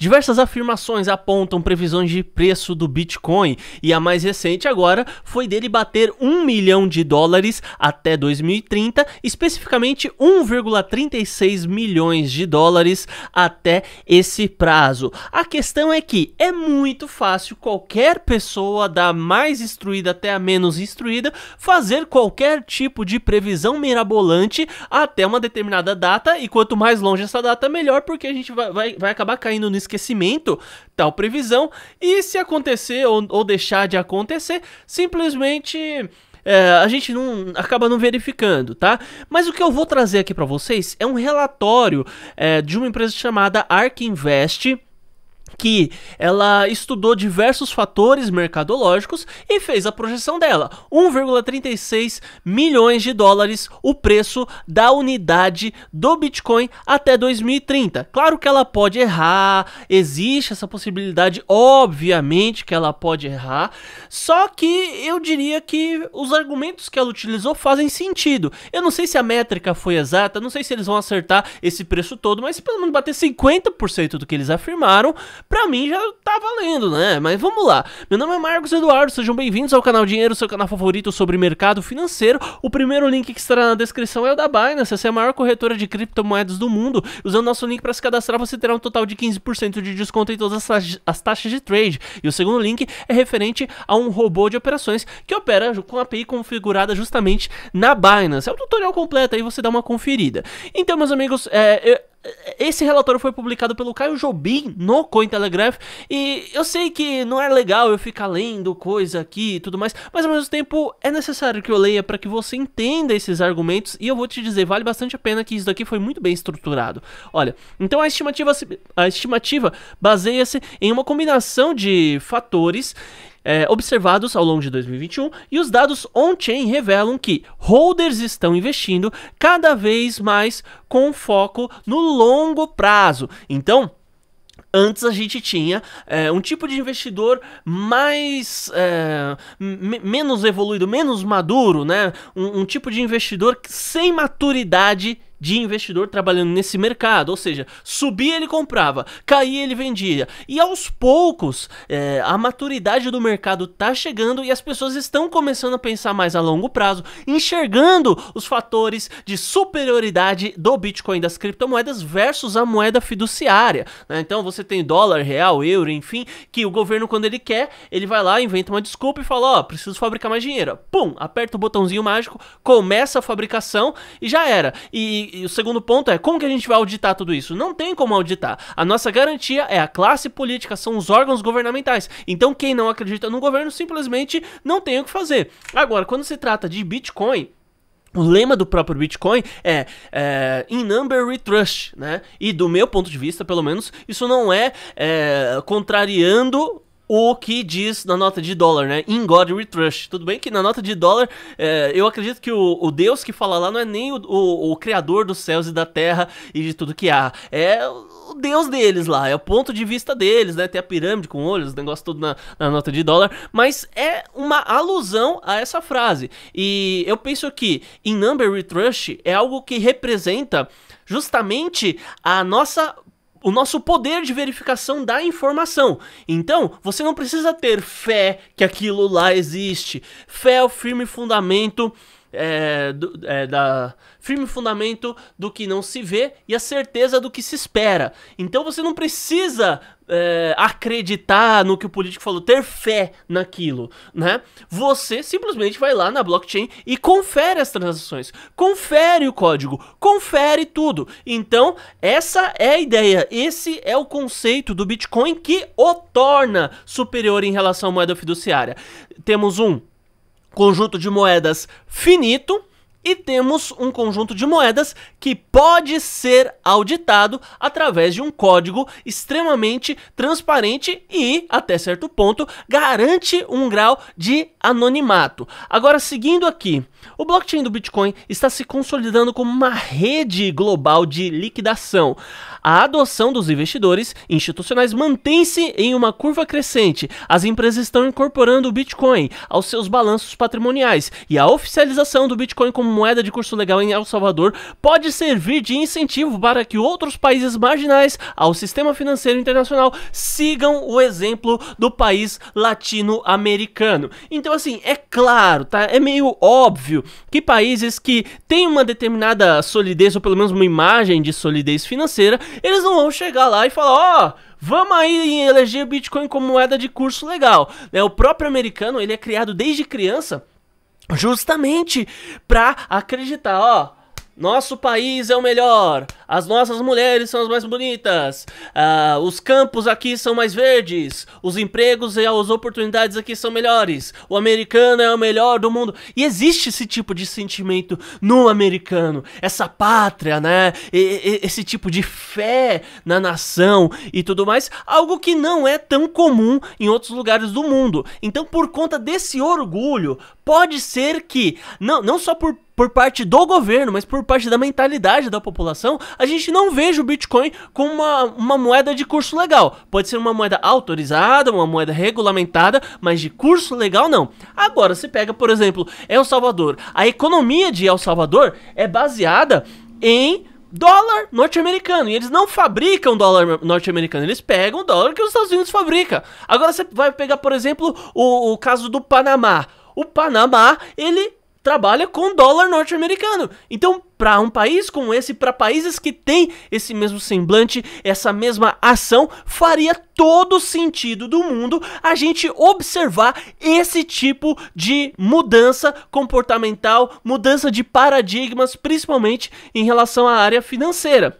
Diversas afirmações apontam previsões de preço do Bitcoin e a mais recente agora foi dele bater 1 milhão de dólares até 2030, especificamente 1,36 milhões de dólares até esse prazo. A questão é que é muito fácil qualquer pessoa da mais instruída até a menos instruída fazer qualquer tipo de previsão mirabolante até uma determinada data e quanto mais longe essa data melhor porque a gente vai, vai, vai acabar caindo nisso esquecimento tal previsão, e se acontecer ou, ou deixar de acontecer, simplesmente. É, a gente não acaba não verificando, tá? Mas o que eu vou trazer aqui para vocês é um relatório é, de uma empresa chamada Ark Invest que ela estudou diversos fatores mercadológicos e fez a projeção dela: 1,36 milhões de dólares o preço da unidade do Bitcoin até 2030. Claro que ela pode errar, existe essa possibilidade, obviamente que ela pode errar, só que eu diria que os argumentos que ela utilizou fazem sentido. Eu não sei se a métrica foi exata, não sei se eles vão acertar esse preço todo, mas se pelo menos bater 50% do que eles afirmaram, pra mim já tá valendo, né? Mas vamos lá. Meu nome é Marcos Eduardo, sejam bem-vindos ao canal Dinheiro, seu canal favorito sobre mercado financeiro. O primeiro link que estará na descrição é o da Binance, essa é a maior corretora de criptomoedas do mundo. Usando nosso link para se cadastrar, você terá um total de 15% de desconto em todas as taxas de trade. E o segundo link é referente a um robô de operações que opera com a API configurada justamente na Binance. É o tutorial completo, aí você dá uma conferida. Então, meus amigos, é, esse relatório foi publicado pelo Caio Jobim no Cointelegraph e eu sei que não é legal eu ficar lendo coisa aqui e tudo mais, mas ao mesmo tempo é necessário que eu leia para que você entenda esses argumentos e eu vou te dizer, vale bastante a pena que isso daqui foi muito bem estruturado. Olha, então a estimativa, a estimativa baseia-se em uma combinação de fatores é, observados ao longo de 2021 e os dados on-chain revelam que holders estão investindo cada vez mais com foco no longo prazo. Então, Antes a gente tinha é, um tipo de investidor mais é, menos evoluído, menos maduro, né? Um, um tipo de investidor sem maturidade de investidor trabalhando nesse mercado, ou seja, subia ele comprava, caía ele vendia. E aos poucos, é, a maturidade do mercado está chegando e as pessoas estão começando a pensar mais a longo prazo, enxergando os fatores de superioridade do Bitcoin das criptomoedas versus a moeda fiduciária. Né? Então você tem dólar, real, euro, enfim, que o governo quando ele quer, ele vai lá, inventa uma desculpa e fala, ó, oh, preciso fabricar mais dinheiro. Pum, aperta o botãozinho mágico, começa a fabricação e já era. E e, o segundo ponto é como que a gente vai auditar tudo isso? Não tem como auditar. A nossa garantia é a classe política, são os órgãos governamentais. Então quem não acredita no governo simplesmente não tem o que fazer. Agora, quando se trata de Bitcoin, o lema do próprio Bitcoin é, é In Number We Trust, né? E do meu ponto de vista, pelo menos, isso não é, é contrariando o que diz na nota de dólar, né? In God we trust. Tudo bem que na nota de dólar, é, eu acredito que o, o, Deus que fala lá não é nem o, o, o, Criador dos céus e da terra e de tudo que há. É o Deus deles lá, é o ponto de vista deles, né? Tem a pirâmide com olhos, o negócio todo na, na nota de dólar. Mas é uma alusão a essa frase. E eu penso que In Number we trust é algo que representa justamente a nossa o nosso poder de verificação da informação. Então, você não precisa ter fé que aquilo lá existe. Fé é o firme fundamento é, do, é, da firme fundamento do que não se vê e a certeza do que se espera. Então você não precisa é, acreditar no que o político falou, ter fé naquilo, né? Você simplesmente vai lá na blockchain e confere as transações, confere o código, confere tudo. Então essa é a ideia, esse é o conceito do Bitcoin que o torna superior em relação à moeda fiduciária. Temos um conjunto de moedas finito, e temos um conjunto de moedas que pode ser auditado através de um código extremamente transparente e, até certo ponto, garante um grau de anonimato. Agora, seguindo aqui, o blockchain do Bitcoin está se consolidando como uma rede global de liquidação. A adoção dos investidores institucionais mantém-se em uma curva crescente. As empresas estão incorporando o Bitcoin aos seus balanços patrimoniais e a oficialização do Bitcoin como moeda de curso legal em El Salvador pode servir de incentivo para que outros países marginais ao sistema financeiro internacional sigam o exemplo do país latino-americano. Então, assim, é claro, tá? É meio óbvio que países que têm uma determinada solidez, ou pelo menos uma imagem de solidez financeira, eles não vão chegar lá e falar, ó. Oh, vamos aí eleger o Bitcoin como moeda de curso legal. É, o próprio americano ele é criado desde criança justamente para acreditar, ó, nosso país é o melhor, as nossas mulheres são as mais bonitas, ah, os campos aqui são mais verdes, os empregos e as oportunidades aqui são melhores, o americano é o melhor do mundo. E existe esse tipo de sentimento no americano, essa pátria, né? E, e, esse tipo de fé na nação e tudo mais, algo que não é tão comum em outros lugares do mundo. Então, por conta desse orgulho, pode ser que, não, não só por por parte do governo, mas por parte da mentalidade da população, a gente não veja o Bitcoin como uma, uma moeda de curso legal. Pode ser uma moeda autorizada, uma moeda regulamentada, mas de curso legal não. Agora, se pega, por exemplo, El Salvador. A economia de El Salvador é baseada em dólar norte-americano. E eles não fabricam dólar norte-americano, eles pegam o dólar que os Estados Unidos fabrica. Agora você vai pegar, por exemplo, o, o caso do Panamá. O Panamá, ele trabalha com dólar norte-americano. Então, para um país como esse, para países que têm esse mesmo semblante, essa mesma ação, faria todo sentido do mundo a gente observar esse tipo de mudança comportamental, mudança de paradigmas, principalmente em relação à área financeira.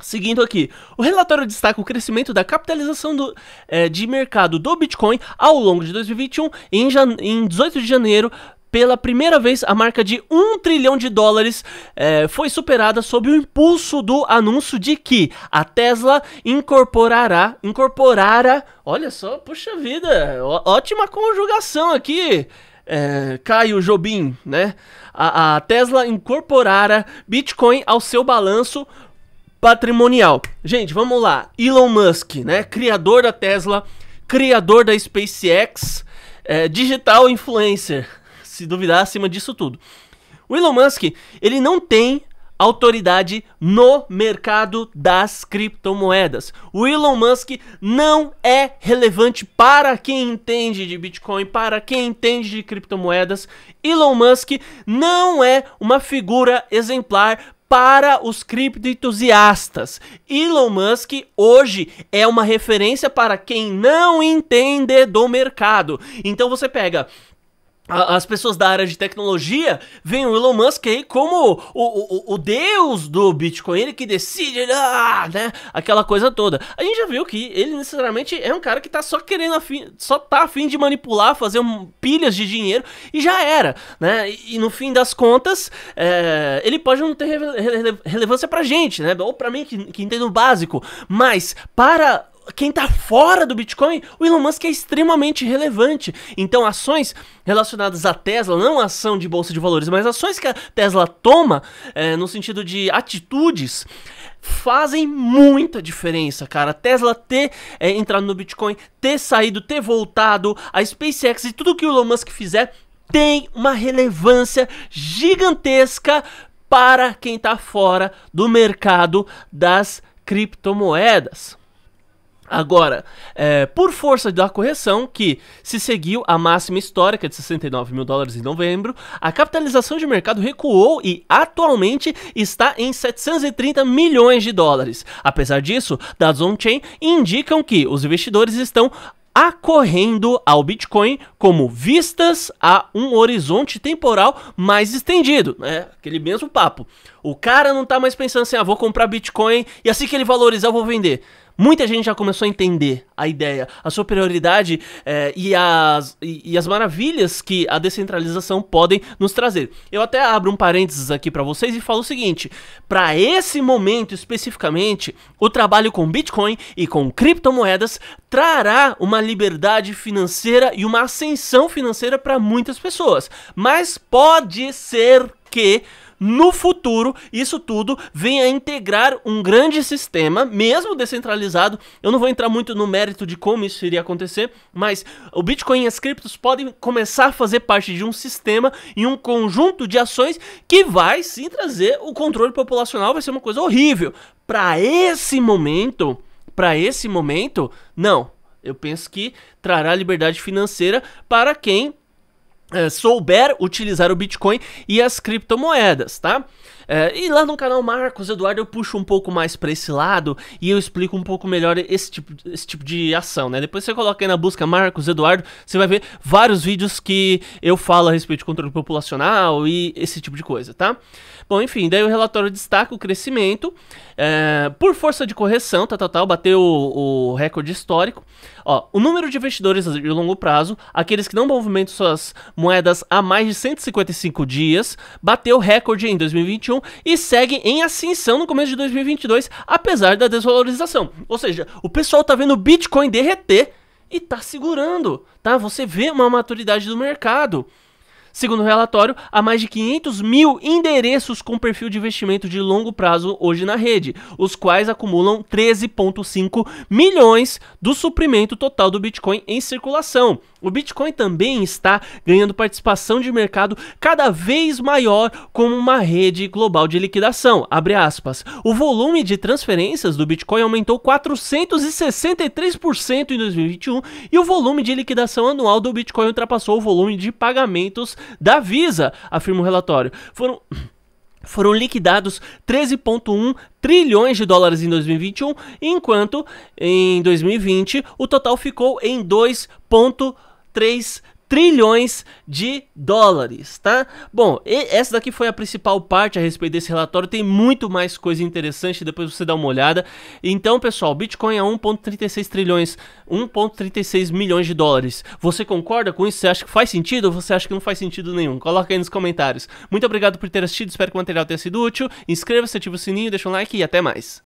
Seguindo aqui, o relatório destaca o crescimento da capitalização do, é, de mercado do Bitcoin ao longo de 2021. Em, em 18 de janeiro, pela primeira vez, a marca de um trilhão de dólares é, foi superada sob o impulso do anúncio de que a Tesla incorporará, incorporara, olha só, puxa vida, ó, ótima conjugação aqui, é, Caio Jobim, né? A, a Tesla incorporara Bitcoin ao seu balanço patrimonial. Gente, vamos lá, Elon Musk, né? Criador da Tesla, criador da SpaceX, é, digital influencer se duvidar, acima disso tudo. O Elon Musk, ele não tem autoridade no mercado das criptomoedas. O Elon Musk não é relevante para quem entende de Bitcoin, para quem entende de criptomoedas. Elon Musk não é uma figura exemplar para os criptoentusiastas. Elon Musk hoje é uma referência para quem não entende do mercado. Então você pega as pessoas da área de tecnologia veem o Elon Musk aí como o, o, o deus do Bitcoin, ele que decide, ele, ah, né? Aquela coisa toda. A gente já viu que ele necessariamente é um cara que tá só querendo, afim, só tá afim de manipular, fazer um, pilhas de dinheiro e já era, né? E, e no fim das contas, é, ele pode não ter rele, rele, relevância pra gente, né? Ou pra mim que, que entendo o básico, mas para quem está fora do Bitcoin, o Elon Musk é extremamente relevante. Então, ações relacionadas à Tesla, não ação de bolsa de valores, mas ações que a Tesla toma é, no sentido de atitudes, fazem muita diferença, cara. Tesla ter é, entrado no Bitcoin, ter saído, ter voltado, a SpaceX e tudo que o Elon Musk fizer tem uma relevância gigantesca para quem está fora do mercado das criptomoedas. Agora, é, por força da correção, que se seguiu a máxima histórica de 69 mil dólares em novembro, a capitalização de mercado recuou e atualmente está em 730 milhões de dólares. Apesar disso, dados on-chain indicam que os investidores estão acorrendo ao Bitcoin como vistas a um horizonte temporal mais estendido, né? Aquele mesmo papo. O cara não está mais pensando assim, ah, vou comprar Bitcoin e assim que ele valorizar eu vou vender. Muita gente já começou a entender a ideia, a superioridade é, e, as, e, e, as maravilhas que a descentralização podem nos trazer. Eu até abro um parênteses aqui para vocês e falo o seguinte: para esse momento especificamente, o trabalho com Bitcoin e com criptomoedas trará uma liberdade financeira e uma ascensão financeira para muitas pessoas. Mas pode ser que no futuro, isso tudo venha a integrar um grande sistema, mesmo descentralizado. Eu não vou entrar muito no mérito de como isso iria acontecer, mas o Bitcoin e as criptos podem começar a fazer parte de um sistema e um conjunto de ações que vai sim trazer o controle populacional, vai ser uma coisa horrível. Para esse momento, para esse momento, não. Eu penso que trará liberdade financeira para quem eh, souber utilizar o Bitcoin e as criptomoedas, tá? É, e lá no canal Marcos Eduardo eu puxo um pouco mais para esse lado e eu explico um pouco melhor esse tipo, esse tipo de ação, né? Depois você coloca aí na busca Marcos Eduardo, você vai ver vários vídeos que eu falo a respeito de controle populacional e esse tipo de coisa, tá? Bom, enfim, daí o relatório destaca o crescimento é, por força de correção, tá, bateu o, o recorde histórico. Ó, o número de investidores de longo prazo, aqueles que não movimentam suas moedas há mais de 155 dias, bateu recorde em 2021 e segue em ascensão no começo de 2022, apesar da desvalorização. Ou seja, o pessoal tá vendo o Bitcoin derreter e tá segurando, tá? Você vê uma maturidade do mercado. Segundo o relatório, há mais de 500 mil endereços com perfil de investimento de longo prazo hoje na rede, os quais acumulam 13,5 milhões do suprimento total do Bitcoin em circulação. O Bitcoin também está ganhando participação de mercado cada vez maior como uma rede global de liquidação. Abre aspas. O volume de transferências do Bitcoin aumentou 463% em 2021 e o volume de liquidação anual do Bitcoin ultrapassou o volume de pagamentos da Visa, afirma o relatório. Foram foram liquidados 13,1 trilhões de dólares em 2021, enquanto em 2020 o total ficou em 2,3 trilhões de dólares, tá? Bom, e essa daqui foi a principal parte a respeito desse relatório, tem muito mais coisa interessante, depois você dá uma olhada. Então, pessoal, Bitcoin é 1.36 trilhões, 1.36 milhões de dólares. Você concorda com isso? Você acha que faz sentido ou você acha que não faz sentido nenhum? Coloca aí nos comentários. Muito obrigado por ter assistido, espero que o material tenha sido útil. Inscreva-se, ativa o sininho, deixa um like e até mais.